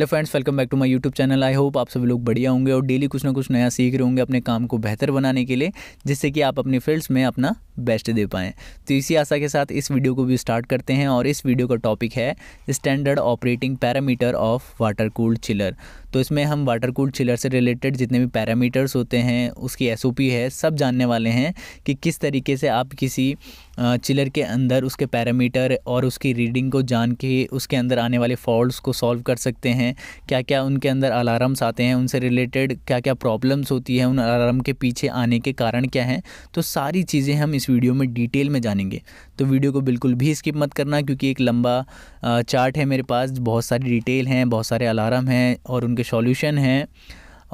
hello friends welcome back to my YouTube channel I hope आप सब लोग बढ़िया होंगे और डेली कुछ ना कुछ नया सीख रहे होंगे अपने काम को बेहतर बनाने के लिए जिससे कि आप अपने फील्ड्स में अपना बेस्ट दे पाएँ तो इसी आशा के साथ इस वीडियो को भी स्टार्ट करते हैं और इस वीडियो का टॉपिक है standard operating parameter of water cooled chiller तो इसमें हम वाटर कूल चिलर से रिलेटेड जितने भी पैरामीटर्स होते हैं उसकी एस है सब जानने वाले हैं कि किस तरीके से आप किसी चिलर के अंदर उसके पैरामीटर और उसकी रीडिंग को जान के उसके अंदर आने वाले फॉल्ट्स को सॉल्व कर सकते हैं क्या क्या उनके अंदर अलार्म्स आते हैं उनसे रिलेटेड क्या क्या प्रॉब्लम्स होती है उन अलार्म के पीछे आने के कारण क्या हैं तो सारी चीज़ें हम इस वीडियो में डिटेल में जानेंगे तो वीडियो को बिल्कुल भी स्किप मत करना क्योंकि एक लंबा चार्ट है मेरे पास बहुत सारी डिटेल हैं बहुत सारे अलार्म हैं और उनके उनके सॉल्यूशन हैं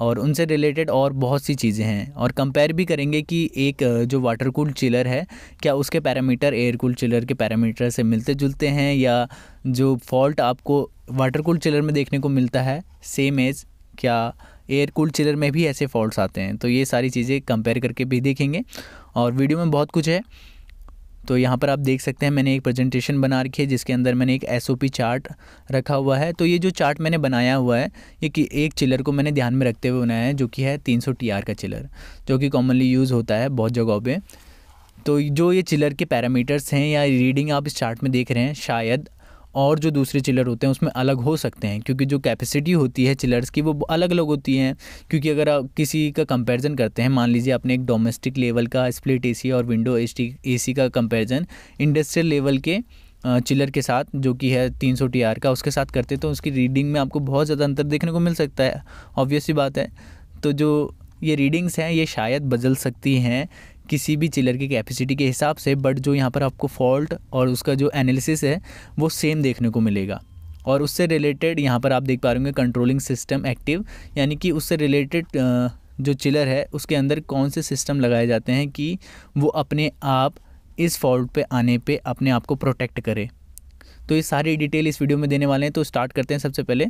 और उनसे रिलेटेड और बहुत सी चीज़ें हैं और कंपेयर भी करेंगे कि एक जो वाटर कूल चिलर है क्या उसके पैरामीटर एयर कूल चिलर के पैरामीटर से मिलते जुलते हैं या जो फॉल्ट आपको वाटर कूल चिलर में देखने को मिलता है सेम एज क्या एयर कूल चिलर में भी ऐसे फॉल्ट्स आते हैं तो ये सारी चीज़ें कंपेयर करके भी देखेंगे और वीडियो में बहुत कुछ है तो यहाँ पर आप देख सकते हैं मैंने एक प्रेजेंटेशन बना रखी है जिसके अंदर मैंने एक एस चार्ट रखा हुआ है तो ये जो चार्ट मैंने बनाया हुआ है ये कि एक चिलर को मैंने ध्यान में रखते हुए बनाया है जो कि है तीन सौ का चिलर जो कि कॉमनली यूज़ होता है बहुत जगहों पर तो जो ये चिलर के पैरामीटर्स हैं या रीडिंग आप इस चार्ट में देख रहे हैं शायद और जो दूसरे चिलर होते हैं उसमें अलग हो सकते हैं क्योंकि जो कैपेसिटी होती है चिलर्स की वो अलग अलग होती हैं क्योंकि अगर आप किसी का कंपैरिजन करते हैं मान लीजिए आपने एक डोमेस्टिक लेवल का स्प्लिट एसी और विंडो एसी का कंपैरिजन इंडस्ट्रियल लेवल के चिलर के साथ जो कि है तीन सौ टी का उसके साथ करते तो उसकी रीडिंग में आपको बहुत ज़्यादा अंतर देखने को मिल सकता है ऑब्वियसली बात है तो जो ये रीडिंग्स हैं ये शायद बदल सकती हैं किसी भी चिलर की कैपेसिटी के हिसाब से बट जो यहाँ पर आपको फॉल्ट और उसका जो एनालिसिस है वो सेम देखने को मिलेगा और उससे रिलेटेड यहाँ पर आप देख पा रहे होंगे कंट्रोलिंग सिस्टम एक्टिव यानी कि उससे रिलेटेड जो चिलर है उसके अंदर कौन से सिस्टम लगाए जाते हैं कि वो अपने आप इस फॉल्ट पे आने पे अपने आप को प्रोटेक्ट करे तो ये सारी डिटेल इस वीडियो में देने वाले हैं तो स्टार्ट करते हैं सबसे पहले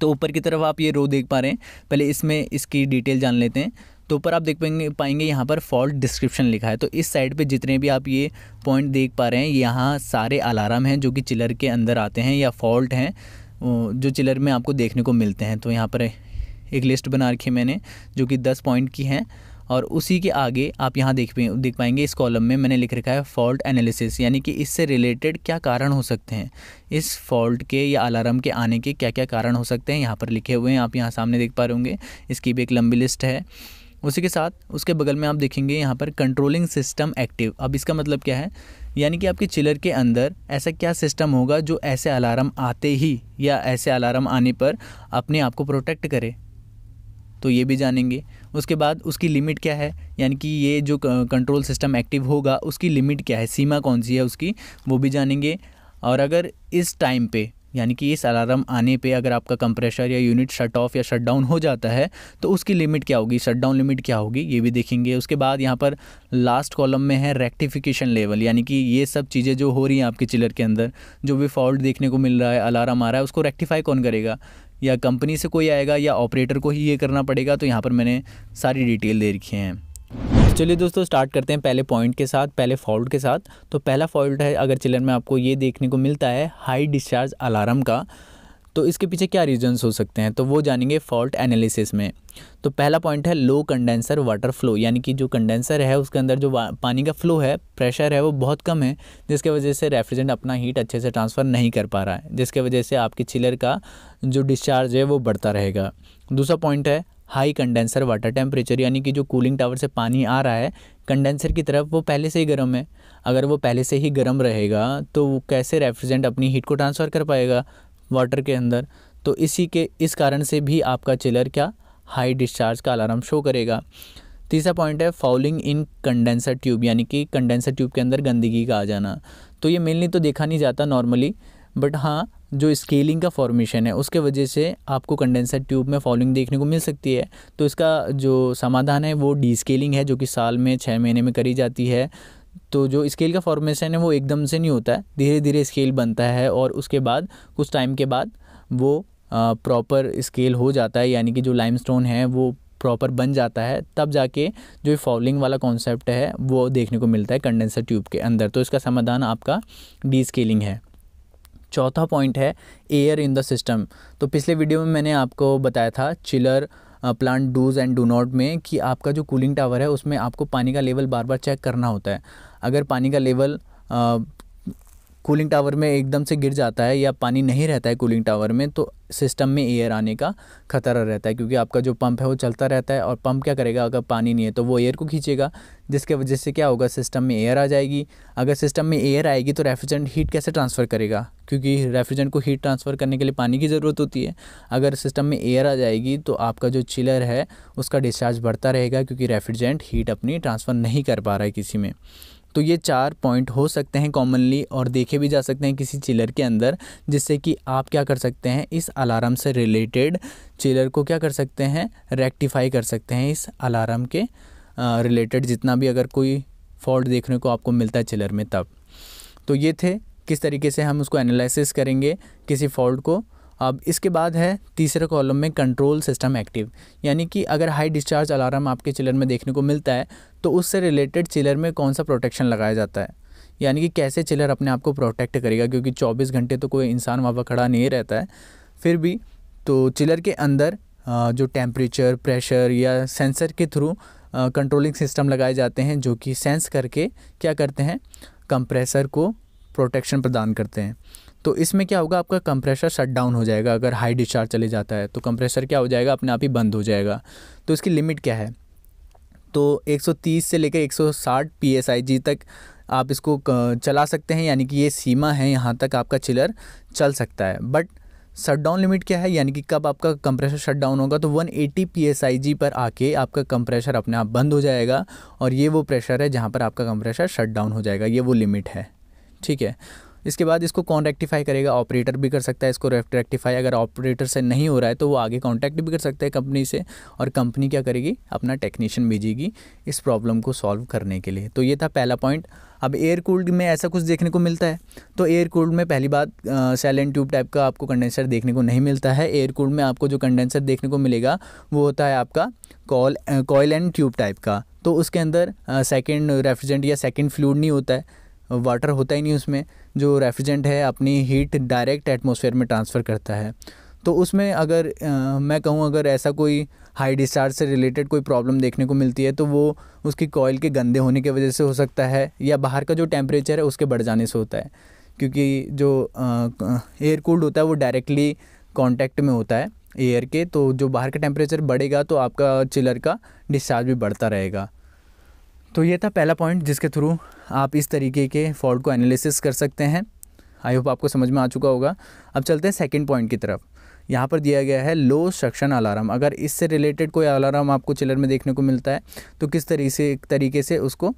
तो ऊपर की तरफ आप ये रो देख पा रहे हैं पहले इसमें इसकी डिटेल जान लेते हैं तो ऊपर आप देख पाएंगे पाएंगे यहाँ पर फॉल्ट डिस्क्रिप्शन लिखा है तो इस साइड पे जितने भी आप ये पॉइंट देख पा रहे हैं यहाँ सारे अलार्म हैं जो कि चिलर के अंदर आते हैं या फॉल्ट हैं जो चिलर में आपको देखने को मिलते हैं तो यहाँ पर एक लिस्ट बना रखी है मैंने जो कि दस पॉइंट की हैं और उसी के आगे आप यहाँ देख देख पाएंगे इस कॉलम में मैंने लिख रखा है फॉल्ट एनालिसिस यानी कि इससे रिलेटेड क्या कारण हो सकते हैं इस फॉल्ट के या अलार्म के आने के क्या क्या कारण हो सकते हैं यहाँ पर लिखे हुए हैं आप यहाँ सामने देख पा रहे होंगे इसकी भी एक लंबी लिस्ट है उसी के साथ उसके बगल में आप देखेंगे यहाँ पर कंट्रोलिंग सिस्टम एक्टिव अब इसका मतलब क्या है यानी कि आपके चिलर के अंदर ऐसा क्या सिस्टम होगा जो ऐसे अलार्म आते ही या ऐसे अलार्म आने पर अपने आप को प्रोटेक्ट करे तो ये भी जानेंगे उसके बाद उसकी लिमिट क्या है यानी कि ये जो कंट्रोल सिस्टम एक्टिव होगा उसकी लिमिट क्या है सीमा कौन सी है उसकी वो भी जानेंगे और अगर इस टाइम पे यानी कि इस अलार्म आने पे अगर आपका कंप्रेशर या यूनिट शट ऑफ या शट डाउन हो जाता है तो उसकी लिमिट क्या होगी शट डाउन लिमिट क्या होगी ये भी देखेंगे उसके बाद यहाँ पर लास्ट कॉलम में है रेक्टिफिकेशन लेवल यानी कि ये सब चीज़ें जो हो रही हैं आपके चिलर के अंदर जो भी फॉल्ट देखने को मिल रहा है अलार्म आ रहा है उसको रेक्टिफाई कौन करेगा या कंपनी से कोई आएगा या ऑपरेटर को ही ये करना पड़ेगा तो यहाँ पर मैंने सारी डिटेल दे रखी हैं चलिए दोस्तों स्टार्ट करते हैं पहले पॉइंट के साथ पहले फॉल्ट के साथ तो पहला फॉल्ट है अगर चिलर में आपको ये देखने को मिलता है हाई डिस्चार्ज अलार्म का तो इसके पीछे क्या रीजंस हो सकते हैं तो वो जानेंगे फॉल्ट एनालिसिस में तो पहला पॉइंट है लो कंडेंसर वाटर फ्लो यानी कि जो कंडेंसर है उसके अंदर जो पानी का फ्लो है प्रेशर है वो बहुत कम है जिसके वजह से रेफ्रिजरेंट अपना हीट अच्छे से ट्रांसफ़र नहीं कर पा रहा है जिसके वजह से आपके चिलर का जो डिस्चार्ज है वो बढ़ता रहेगा दूसरा पॉइंट है हाई कंडेंसर वाटर टेम्परेचर यानी कि जो कूलिंग टावर से पानी आ रहा है कंडेंसर की तरफ वो पहले से ही गर्म है अगर वो पहले से ही गर्म रहेगा तो वो कैसे रेफ्रिजरेंट अपनी हीट को ट्रांसफ़र कर पाएगा वाटर के अंदर तो इसी के इस कारण से भी आपका चिलर क्या हाई डिस्चार्ज का अलार्म शो करेगा तीसरा पॉइंट है फाउलिंग इन कंडेंसर ट्यूब यानी कि कंडेंसर ट्यूब के अंदर गंदगी का आ जाना तो ये मेनली तो देखा नहीं जाता नॉर्मली बट हाँ जो स्केलिंग का फॉर्मेशन है उसके वजह से आपको कंडेंसर ट्यूब में फॉलोइंग देखने को मिल सकती है तो इसका जो समाधान है वो डी स्केलिंग है जो कि साल में छः महीने में करी जाती है तो जो स्केल का फॉर्मेशन है वो एकदम से नहीं होता है धीरे धीरे स्केल बनता है और उसके बाद कुछ टाइम के बाद वो प्रॉपर स्केल हो जाता है यानी कि जो लाइम है वो प्रॉपर बन जाता है तब जाके जो फॉलिंग वाला कॉन्सेप्ट है वो देखने को मिलता है कंडेंसर ट्यूब के अंदर तो इसका समाधान आपका डी स्केलिंग है चौथा पॉइंट है एयर इन द सिस्टम तो पिछले वीडियो में मैंने आपको बताया था chiller plant dos and do not में कि आपका जो कूलिंग टावर है उसमें आपको पानी का लेवल बार बार चेक करना होता है अगर पानी का लेवल कूलिंग टावर में एकदम से गिर जाता है या पानी नहीं रहता है कूलिंग टावर में तो सिस्टम में एयर आने का खतरा रहता है क्योंकि आपका जो पंप है वो चलता रहता है और पंप क्या करेगा अगर पानी नहीं है तो वो एयर को खींचेगा जिसके वजह से क्या होगा सिस्टम में एयर आ जाएगी अगर सिस्टम में एयर आएगी तो रेफ्रिजरेंट हीट कैसे ट्रांसफ़र करेगा क्योंकि रेफ्रिजरेंट को हीट ट्रांसफ़र करने के लिए पानी की ज़रूरत होती है अगर सिस्टम में एयर आ जाएगी तो आपका जो चिलर है उसका डिस्चार्ज बढ़ता रहेगा क्योंकि रेफ्रिजरेंट हीट अपनी ट्रांसफ़र नहीं कर पा रहा है किसी में तो ये चार पॉइंट हो सकते हैं कॉमनली और देखे भी जा सकते हैं किसी चिलर के अंदर जिससे कि आप क्या कर सकते हैं इस अलार्म से रिलेटेड चिलर को क्या कर सकते हैं रेक्टिफाई कर सकते हैं इस अलार्म के रिलेटेड जितना भी अगर कोई फॉल्ट देखने को आपको मिलता है चिलर में तब तो ये थे किस तरीके से हम उसको एनालिसिस करेंगे किसी फॉल्ट को अब इसके बाद है तीसरे कॉलम में कंट्रोल सिस्टम एक्टिव यानी कि अगर हाई डिस्चार्ज अलार्म आपके चिलर में देखने को मिलता है तो उससे रिलेटेड चिलर में कौन सा प्रोटेक्शन लगाया जाता है यानी कि कैसे चिलर अपने आप को प्रोटेक्ट करेगा क्योंकि 24 घंटे तो कोई इंसान वहाँ पर खड़ा नहीं रहता है फिर भी तो चिलर के अंदर जो टेम्परेचर प्रेशर या सेंसर के थ्रू कंट्रोलिंग सिस्टम लगाए जाते हैं जो कि सेंस करके क्या करते हैं कंप्रेसर को प्रोटेक्शन प्रदान करते हैं तो इसमें क्या होगा आपका कंप्रेसर शट डाउन हो जाएगा अगर हाई डिस्चार्ज चले जाता है तो कंप्रेसर क्या हो जाएगा अपने आप ही बंद हो जाएगा तो इसकी लिमिट क्या है तो 130 से लेकर 160 psig तक आप इसको चला सकते हैं यानी कि ये सीमा है यहाँ तक आपका चिलर चल सकता है बट शट डाउन लिमिट क्या है यानी कि कब आपका कंप्रेसर शट डाउन होगा तो 180 eighty P S I G पर आके आपका कंप्रेसर अपने आप बंद हो जाएगा और ये वो प्रेशर है जहाँ पर आपका कंप्रेसर शट डाउन हो जाएगा ये वो लिमिट है ठीक है इसके बाद इसको कौन रेक्टिफाई करेगा ऑपरेटर भी कर सकता है इसको रेक्टिफाई अगर ऑपरेटर से नहीं हो रहा है तो वो आगे कॉन्टैक्ट भी कर सकता है कंपनी से और कंपनी क्या करेगी अपना टेक्नीशियन भेजेगी इस प्रॉब्लम को सॉल्व करने के लिए तो ये था पहला पॉइंट अब एयर कूल्ड में ऐसा कुछ देखने को मिलता है तो एयर कूल्ड में पहली बात सेल ट्यूब टाइप का आपको कंडेंसर देखने को नहीं मिलता है एयर कूल्ड में आपको जो कंडेंसर देखने को मिलेगा वो होता है आपका call coil and tube type का तो उसके अंदर सेकेंड रेफ्रिजरेंट या सेकेंड फ्लूड नहीं होता है वाटर होता ही नहीं उसमें जो रेफ्रिजरेंट है अपनी हीट डायरेक्ट एटमोसफेयर में ट्रांसफ़र करता है तो उसमें अगर आ, मैं कहूँ अगर ऐसा कोई हाई डिस्चार्ज से रिलेटेड कोई प्रॉब्लम देखने को मिलती है तो वो उसकी कॉयल के गंदे होने की वजह से हो सकता है या बाहर का जो टेम्परेचर है उसके बढ़ जाने से होता है क्योंकि जो एयर कूल्ड होता है वो डायरेक्टली कांटेक्ट में होता है एयर के तो जो बाहर का टेम्परेचर बढ़ेगा तो आपका चिलर का डिस्चार्ज भी बढ़ता रहेगा तो ये था पहला पॉइंट जिसके थ्रू आप इस तरीके के फॉल्ट को एनालिसिस कर सकते हैं आई होप आपको समझ में आ चुका होगा अब चलते हैं सेकेंड पॉइंट की तरफ यहाँ पर दिया गया है लो सक्शन अलार्म अगर इससे रिलेटेड कोई अलार्म आपको चिलर में देखने को मिलता है तो किस तरीके से तरीके से उसको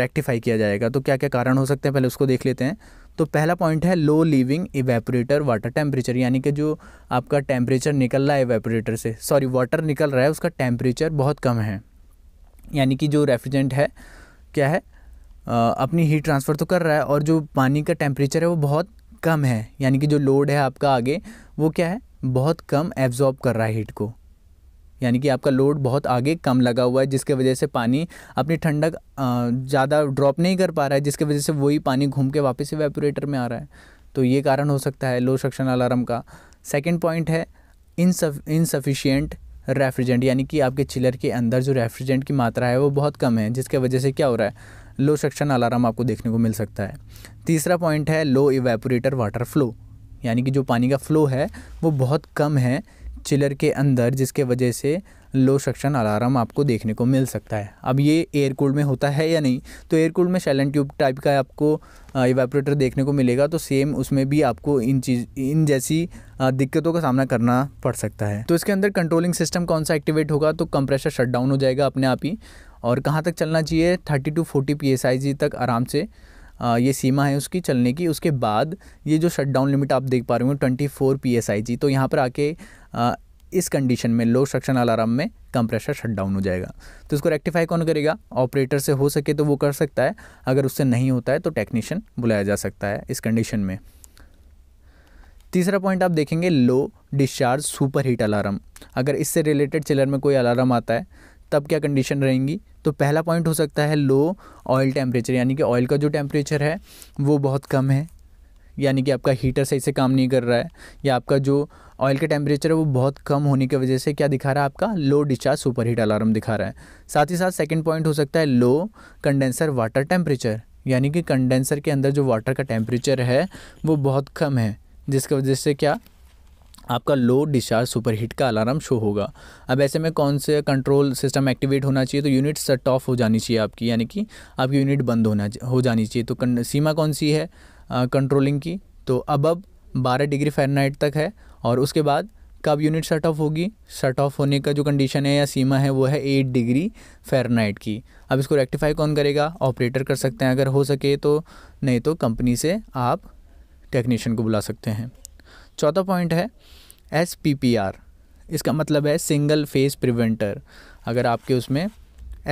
रेक्टिफाई किया जाएगा तो क्या क्या कारण हो सकते हैं पहले उसको देख लेते हैं तो पहला पॉइंट है low leaving evaporator water temperature यानी कि जो आपका टेम्परेचर निकल रहा है इवेपोरेटर से सॉरी वाटर निकल रहा है उसका टेम्परेचर बहुत कम है यानी कि जो रेफ्रिजरेंट है क्या है आ, अपनी हीट ट्रांसफ़र तो कर रहा है और जो पानी का टेम्परेचर है वो बहुत कम है यानी कि जो लोड है आपका आगे वो क्या है बहुत कम एब्जॉर्ब कर रहा है हीट को यानी कि आपका लोड बहुत आगे कम लगा हुआ है जिसके वजह से पानी अपनी ठंडक ज़्यादा ड्रॉप नहीं कर पा रहा है जिसके वजह से वही पानी घूम के वापस वेपोरेटर में आ रहा है तो ये कारण हो सकता है लो सक्शन अलार्म का सेकेंड पॉइंट है इनसफ इनसफिशियंट रेफ्रिजरेंट यानी कि आपके चिलर के अंदर जो रेफ्रिजरेंट की मात्रा है वो बहुत कम है जिसके वजह से क्या हो रहा है लो सक्शन अलार्म आपको देखने को मिल सकता है तीसरा पॉइंट है लो इवेपोरेटर वाटर फ्लो यानी कि जो पानी का फ्लो है वो बहुत कम है चिलर के अंदर जिसके वजह से लो सक्शन अलार्म आपको देखने को मिल सकता है अब ये एयर कूल्ड में होता है या नहीं तो एयर कूल्ड में सैलन ट्यूब टाइप का आपको इवेपरेटर देखने को मिलेगा तो सेम उसमें भी आपको इन चीज़ इन जैसी दिक्कतों का सामना करना पड़ सकता है तो इसके अंदर कंट्रोलिंग सिस्टम कौन सा एक्टिवेट होगा तो कंप्रेशर शट डाउन हो जाएगा अपने आप ही और कहाँ तक चलना चाहिए thirty two forty P S I G तक आराम से ये सीमा है उसकी चलने की उसके बाद ये जो शट डाउन लिमिट आप देख पा रहे हो twenty four P S I G तो यहाँ पर आके इस कंडीशन में लो सक्शन अलार्म में कंप्रेशर शट डाउन हो जाएगा तो इसको रेक्टिफाई कौन करेगा ऑपरेटर से हो सके तो वो कर सकता है अगर उससे नहीं होता है तो टेक्नीशियन बुलाया जा सकता है इस कंडीशन में तीसरा पॉइंट आप देखेंगे low discharge super heat alarm अगर इससे रिलेटेड चिलर में कोई अलार्म आता है तब क्या कंडीशन रहेंगी तो पहला पॉइंट हो सकता है लो ऑयल टेम्परेचर यानी कि ऑयल का जो टेम्परेचर है वो बहुत कम है यानी कि आपका हीटर सही से काम नहीं कर रहा है या आपका जो ऑयल का टेम्परेचर है वो बहुत कम होने की वजह से क्या दिखा रहा है आपका low discharge super heat alarm दिखा रहा है साथ ही साथ सेकेंड पॉइंट हो सकता है लो कंडेंसर वाटर टेम्परेचर यानी कि कंडेंसर के अंदर जो वाटर का टेम्परेचर है वो बहुत कम है जिसकी वजह से क्या आपका लो डिस्चार्ज हीट का अलार्म शो होगा अब ऐसे में कौन से कंट्रोल सिस्टम एक्टिवेट होना चाहिए तो यूनिट सट ऑफ हो जानी चाहिए आपकी यानी कि आपकी यूनिट बंद होना हो जानी चाहिए तो सीमा कौन सी है कंट्रोलिंग की तो अब अब 12 डिग्री फ़ारेनहाइट तक है और उसके बाद कब यूनिट शट ऑफ होगी शट ऑफ होने का जो कंडीशन है या सीमा है वो है एट डिग्री फेरनाइट की अब इसको रेक्टिफाई कौन करेगा ऑपरेटर कर सकते हैं अगर हो सके तो नहीं तो कंपनी से आप टेक्नीशियन को बुला सकते हैं चौथा पॉइंट है एस पी पी आर इसका मतलब है सिंगल फेस प्रिवेंटर अगर आपके उसमें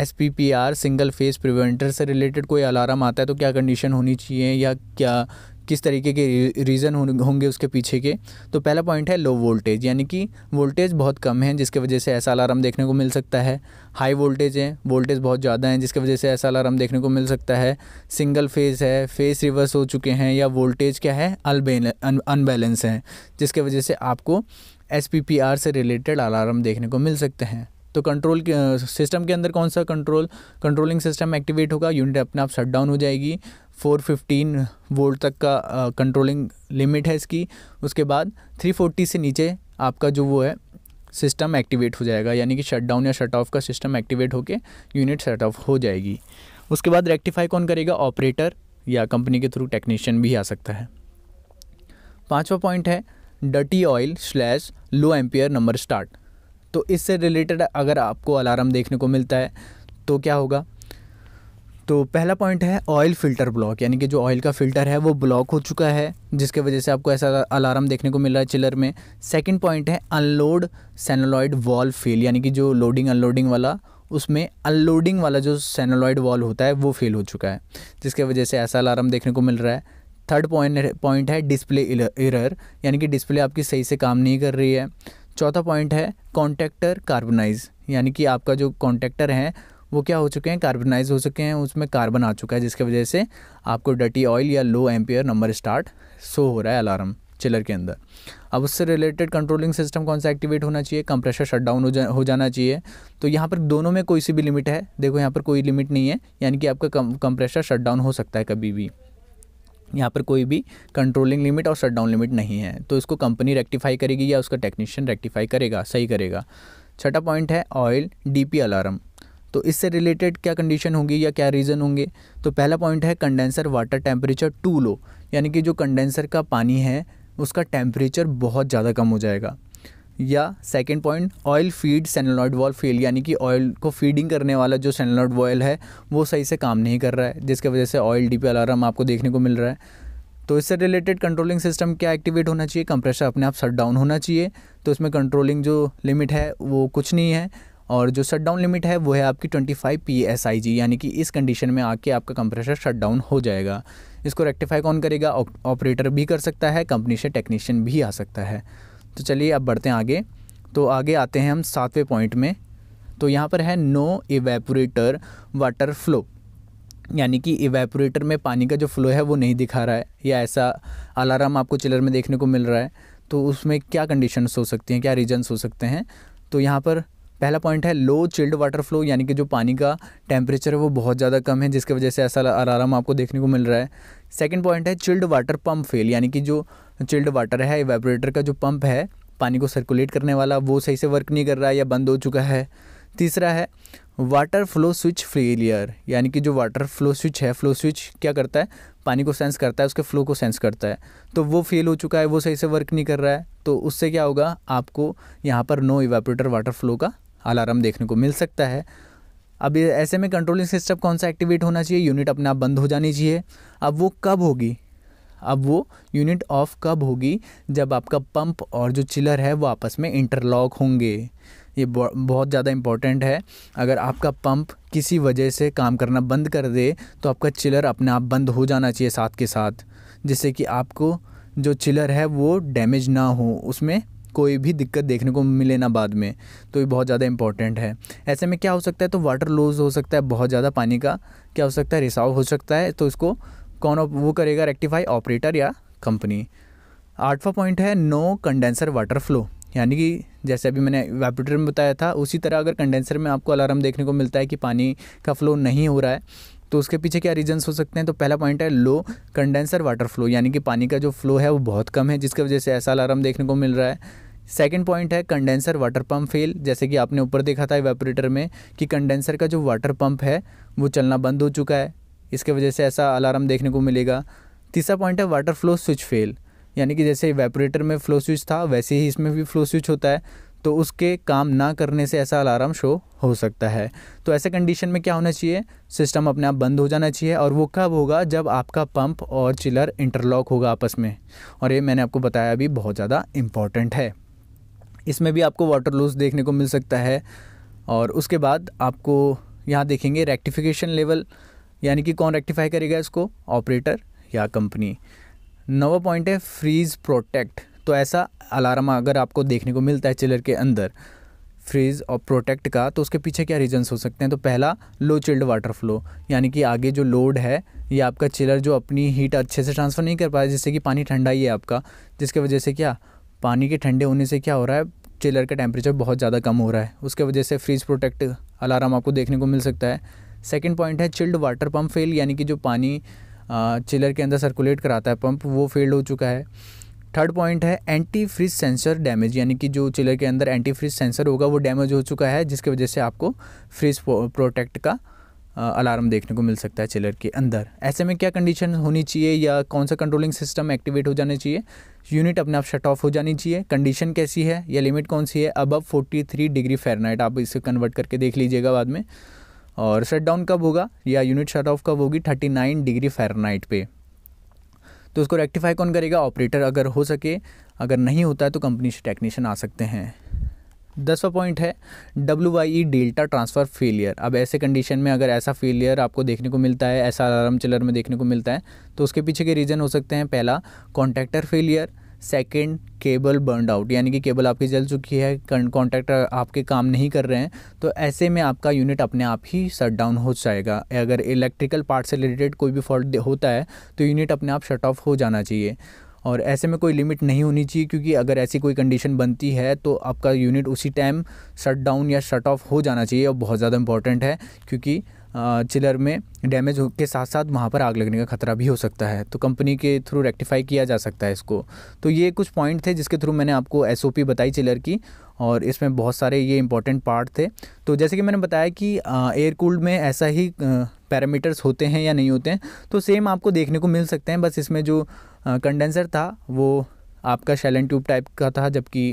S P P R single phase preventer से रिलेटेड कोई अलार्म आता है तो क्या कंडीशन होनी चाहिए या क्या किस तरीके के रीज़न होंगे उसके पीछे के तो पहला पॉइंट है लो वोल्टेज यानी कि वोल्टेज बहुत कम है जिसके वजह से ऐसा अलार्म देखने को मिल सकता है हाई वोल्टेज है वोल्टेज बहुत ज़्यादा है जिसके वजह से ऐसा अलार्म देखने को मिल सकता है सिंगल फेज़ है फेस रिवर्स हो चुके हैं या वोल्टेज क्या है अनबैलेंस है जिसके वजह से आपको एस से रिलेटेड अलार्म देखने को मिल सकते हैं तो कंट्रोल सिस्टम के अंदर कौन सा कंट्रोल कंट्रोलिंग सिस्टम एक्टिवेट होगा यूनिट अपने आप शट डाउन हो जाएगी 415 वोल्ट तक का कंट्रोलिंग लिमिट है इसकी उसके बाद 340 से नीचे आपका जो वो है सिस्टम एक्टिवेट हो जाएगा यानी कि शट डाउन या शट ऑफ का सिस्टम एक्टिवेट होकर यूनिट शट ऑफ हो जाएगी उसके बाद रेक्टिफाई कौन करेगा ऑपरेटर या कंपनी के थ्रू टेक्नीशियन भी आ सकता है पाँचवा पॉइंट है डटी oil slash low ampere number start तो इससे रिलेटेड अगर आपको अलार्म देखने को मिलता है तो क्या होगा तो पहला पॉइंट है ऑयल फ़िल्टर ब्लॉक यानी कि जो ऑयल का फ़िल्टर है वो ब्लॉक हो चुका है जिसके वजह से आपको ऐसा अलार्म देखने को मिल रहा है चिलर में सेकंड पॉइंट है अनलोड सेनोलॉइड वॉल फेल यानी कि जो लोडिंग अनलोडिंग वाला उसमें अनलोडिंग वाला जो सेनोलॉइड वॉल होता है वो फेल हो चुका है जिसके वजह से ऐसा अलार्म देखने को मिल रहा है थर्ड पॉइंट पॉइंट है डिस्प्ले इरर यानी कि डिस्प्ले आपकी सही से काम नहीं कर रही है चौथा पॉइंट है कॉन्टेक्टर कार्बनाइज यानी कि आपका जो कॉन्टेक्टर है वो क्या हो चुके हैं कार्बनाइज हो चुके हैं उसमें कार्बन आ चुका है जिसकी वजह से आपको डटी ऑयल या low ampere number start show हो रहा है अलार्म चिलर के अंदर अब उससे रिलेटेड कंट्रोलिंग सिस्टम कौन सा एक्टिवेट होना चाहिए कंप्रेशर शट डाउन हो, जा, हो जाना चाहिए तो यहाँ पर दोनों में कोई सी भी लिमिट है देखो यहाँ पर कोई लिमिट नहीं है यानी कि आपका कंप्रेशर शट डाउन हो सकता है कभी भी यहाँ पर कोई भी कंट्रोलिंग लिमिट और शटडाउन लिमिट नहीं है तो इसको कंपनी रेक्टिफाई करेगी या उसका टेक्नीशियन रेक्टिफाई करेगा सही करेगा छठा पॉइंट है ऑयल डीपी अलार्म तो इससे रिलेटेड क्या कंडीशन होगी या क्या रीज़न होंगे तो पहला पॉइंट है condenser water temperature too low यानी कि जो कंडेंसर का पानी है उसका टेम्परेचर बहुत ज़्यादा कम हो जाएगा या second point oil feed solenoid valve fail यानी कि ऑयल को फीडिंग करने वाला जो सेनोलॉइड वॉयल है वो सही से काम नहीं कर रहा है जिसके वजह से ऑयल डी अलार्म आपको देखने को मिल रहा है तो इससे रिलेटेड कंट्रोलिंग सिस्टम क्या एक्टिवेट होना चाहिए कंप्रेशर अपने आप शट डाउन होना चाहिए तो इसमें कंट्रोलिंग जो लिमिट है वो कुछ नहीं है और जो शट डाउन लिमिट है वो है आपकी 25 five P S I G यानी कि इस कंडीशन में आके आपका कंप्रेशर शट डाउन हो जाएगा इसको रेक्टिफाई कौन करेगा ऑपरेटर भी कर सकता है कंपनी से टेक्नीशियन भी आ सकता है तो चलिए अब बढ़ते हैं आगे तो आगे आते हैं हम सातवें पॉइंट में तो यहाँ पर है नो इवेपोरेटर वाटर फ्लो यानी कि इवेपोरेटर में पानी का जो फ्लो है वो नहीं दिखा रहा है या ऐसा अलार्म आपको चिलर में देखने को मिल रहा है तो उसमें क्या कंडीशंस हो सकती हैं क्या रीजन्स हो सकते हैं तो यहाँ पर पहला पॉइंट है लो चिल्ड वाटर फ्लो यानी कि जो पानी का टेम्परेचर है वो बहुत ज़्यादा कम है जिसकी वजह से ऐसा अलार्म आपको देखने को मिल रहा है सेकेंड पॉइंट है चिल्ड वाटर पम्प फेल यानी कि जो चिल्ड वाटर है एवेपोरेटर का जो पंप है पानी को सर्कुलेट करने वाला वो सही से वर्क नहीं कर रहा है या बंद हो चुका है तीसरा है वाटर फ्लो स्विच फेलियर यानी कि जो वाटर फ्लो स्विच है फ्लो स्विच क्या करता है पानी को सेंस करता है उसके फ्लो को सेंस करता है तो वो फेल हो चुका है वो सही से वर्क नहीं कर रहा है तो उससे क्या होगा आपको यहाँ पर नो इवेपोरेटर वाटर फ्लो का अलार्म देखने को मिल सकता है अब ऐसे में कंट्रोलिंग सिस्टम कौन सा एक्टिवेट होना चाहिए यूनिट अपने आप बंद हो जानी चाहिए अब वो कब होगी अब वो यूनिट ऑफ कब होगी जब आपका पंप और जो चिलर है वो आपस में इंटरलॉक होंगे ये बहुत ज़्यादा इम्पॉर्टेंट है अगर आपका पंप किसी वजह से काम करना बंद कर दे तो आपका चिलर अपने आप बंद हो जाना चाहिए साथ के साथ जिससे कि आपको जो चिलर है वो डैमेज ना हो उसमें कोई भी दिक्कत देखने को मिले ना बाद में तो ये बहुत ज़्यादा इंपॉर्टेंट है ऐसे में क्या हो सकता है तो वाटर लूज़ हो सकता है बहुत ज़्यादा पानी का क्या हो सकता है रिसाव हो सकता है तो इसको कौन वो करेगा रेक्टिफाई ऑपरेटर या कंपनी आठवां पॉइंट है नो कंडेंसर वाटर फ्लो यानी कि जैसे अभी मैंने वेपरेटर में बताया था उसी तरह अगर कंडेंसर में आपको अलार्म देखने को मिलता है कि पानी का फ्लो नहीं हो रहा है तो उसके पीछे क्या रीजन्स हो सकते हैं तो पहला पॉइंट है लो कंडेंसर वाटर फ्लो यानी कि पानी का जो फ्लो है वो बहुत कम है जिसकी वजह से ऐसा अलार्म देखने को मिल रहा है सेकेंड पॉइंट है कंडेंसर वाटर पंप फेल जैसे कि आपने ऊपर देखा था वेपरेटर में कि कंडेंसर का जो वाटर पंप है वो चलना बंद हो चुका है इसके वजह से ऐसा अलार्म देखने को मिलेगा तीसरा पॉइंट है वाटर फ्लो स्विच फेल यानी कि जैसे वेपरेटर में फ्लो स्विच था वैसे ही इसमें भी फ्लो स्विच होता है तो उसके काम ना करने से ऐसा अलार्म शो हो सकता है तो ऐसे कंडीशन में क्या होना चाहिए सिस्टम अपने आप बंद हो जाना चाहिए और वो कब होगा जब आपका पंप और चिलर इंटरलॉक होगा आपस में और ये मैंने आपको बताया अभी बहुत ज़्यादा इम्पॉर्टेंट है इसमें भी आपको वाटर लूज देखने को मिल सकता है और उसके बाद आपको यहाँ देखेंगे रेक्टिफिकेशन लेवल यानी कि कौन रेक्टिफाई करेगा इसको ऑपरेटर या कंपनी नवा पॉइंट है फ्रीज प्रोटेक्ट तो ऐसा अलार्म अगर आपको देखने को मिलता है चिलर के अंदर फ्रीज और प्रोटेक्ट का तो उसके पीछे क्या रीजन्स हो सकते हैं तो पहला लो चिल्ड वाटर फ्लो यानी कि आगे जो लोड है या आपका चिलर जो अपनी हीट अच्छे से ट्रांसफ़र नहीं कर पाया जिससे कि पानी ठंडा ही है आपका जिसके वजह से क्या पानी के ठंडे होने से क्या हो रहा है चिलर का टेम्परेचर बहुत ज़्यादा कम हो रहा है उसके वजह से फ्रीज प्रोटेक्ट अलार्म आपको देखने को मिल सकता है सेकेंड पॉइंट है चिल्ड वाटर पम्प फेल यानी कि जो पानी चिलर के अंदर सर्कुलेट कराता है पंप वो फेल हो चुका है थर्ड पॉइंट है एंटी फ्रिज सेंसर डैमेज यानी कि जो चिलर के अंदर एंटी फ्रिज सेंसर होगा वो डैमेज हो चुका है जिसकी वजह से आपको फ्रिज प्रोटेक्ट का अलार्म देखने को मिल सकता है चिलर के अंदर ऐसे में क्या कंडीशन होनी चाहिए या कौन सा कंट्रोलिंग सिस्टम एक्टिवेट हो जाना चाहिए यूनिट अपने आप शट ऑफ हो जानी चाहिए कंडीशन कैसी है या लिमिट कौन सी है अबव 43 डिग्री फ़ारेनहाइट आप इसे कन्वर्ट करके देख लीजिएगा बाद में और शटडाउन कब होगा या यूनिट शट ऑफ कब होगी थर्टी नाइन डिग्री फ़ारेनहाइट पे तो उसको रेक्टिफाई कौन करेगा ऑपरेटर अगर हो सके अगर नहीं होता है तो कंपनी से टेक्नीशियन आ सकते हैं दसवा पॉइंट है W Y E delta transfer failure अब ऐसे कंडीशन में अगर ऐसा फेलियर आपको देखने को मिलता है ऐसा अलार्म चिलर में देखने को मिलता है तो उसके पीछे के रीज़न हो सकते हैं पहला contactor failure second cable burn out यानी कि केबल आपकी जल चुकी है कॉन्टैक्ट आपके काम नहीं कर रहे हैं तो ऐसे में आपका यूनिट अपने आप ही शट डाउन हो जाएगा अगर इलेक्ट्रिकल पार्ट से रिलेटेड कोई भी फॉल्ट होता है तो यूनिट अपने आप शट ऑफ हो जाना चाहिए और ऐसे में कोई लिमिट नहीं होनी चाहिए क्योंकि अगर ऐसी कोई कंडीशन बनती है तो आपका यूनिट उसी टाइम शट डाउन या शट ऑफ हो जाना चाहिए और बहुत ज़्यादा इंपॉर्टेंट है क्योंकि चिलर में डैमेज हो के साथ साथ वहाँ पर आग लगने का खतरा भी हो सकता है तो कंपनी के थ्रू रेक्टिफाई किया जा सकता है इसको तो ये कुछ पॉइंट थे जिसके थ्रू मैंने आपको एस बताई चिलर की और इसमें बहुत सारे ये इंपॉर्टेंट पार्ट थे तो जैसे कि मैंने बताया कि एयर कूल्ड में ऐसा ही पैरामीटर्स होते हैं या नहीं होते हैं तो सेम आपको देखने को मिल सकते हैं बस इसमें जो कंडेंसर था वो आपका शैलन ट्यूब टाइप का था जबकि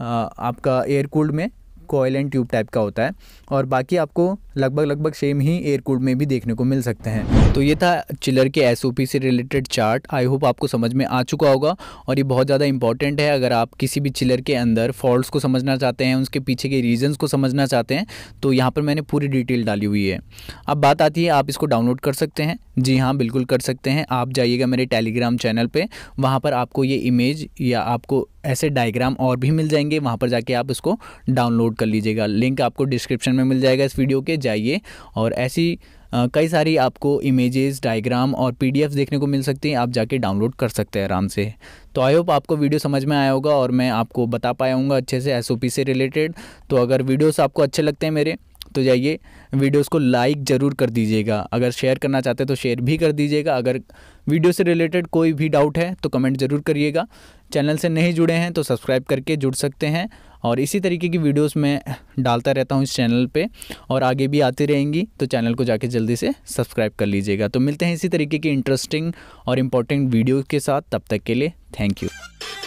आपका एयर कूल्ड में कोयल एंड ट्यूब टाइप का होता है और बाकी आपको लगभग लगभग सेम ही एयर कूल्ड में भी देखने को मिल सकते हैं तो ये था चिलर के एस से रिलेटेड चार्ट आई होप आपको समझ में आ चुका होगा और ये बहुत ज़्यादा इंपॉर्टेंट है अगर आप किसी भी चिलर के अंदर फॉल्ट को समझना चाहते हैं उसके पीछे के रीजन्स को समझना चाहते हैं तो यहाँ पर मैंने पूरी डिटेल डाली हुई है अब बात आती है आप इसको डाउनलोड कर सकते हैं जी हाँ बिल्कुल कर सकते हैं आप जाइएगा मेरे टेलीग्राम चैनल पर वहाँ पर आपको ये इमेज या आपको ऐसे डायग्राम और भी मिल जाएंगे वहाँ पर जाके आप इसको डाउनलोड कर लीजिएगा लिंक आपको डिस्क्रिप्शन में मिल जाएगा इस वीडियो के जाइए और ऐसी कई सारी आपको इमेजेस डायग्राम और पी देखने को मिल सकती हैं आप जाके डाउनलोड कर सकते हैं आराम से तो आई होप आपको वीडियो समझ में आया होगा और मैं आपको बता पाया हूँ अच्छे से एस से रिलेटेड तो अगर वीडियोस आपको अच्छे लगते हैं मेरे तो जाइए वीडियोस को लाइक ज़रूर कर दीजिएगा अगर शेयर करना चाहते हैं तो शेयर भी कर दीजिएगा अगर वीडियो से रिलेटेड कोई भी डाउट है तो कमेंट ज़रूर करिएगा चैनल से नहीं जुड़े हैं तो सब्सक्राइब करके जुड़ सकते हैं और इसी तरीके की वीडियोस मैं डालता रहता हूँ इस चैनल पे और आगे भी आती रहेंगी तो चैनल को जाके जल्दी से सब्सक्राइब कर लीजिएगा तो मिलते हैं इसी तरीके की इंटरेस्टिंग और इम्पोर्टेंट वीडियो के साथ तब तक के लिए थैंक यू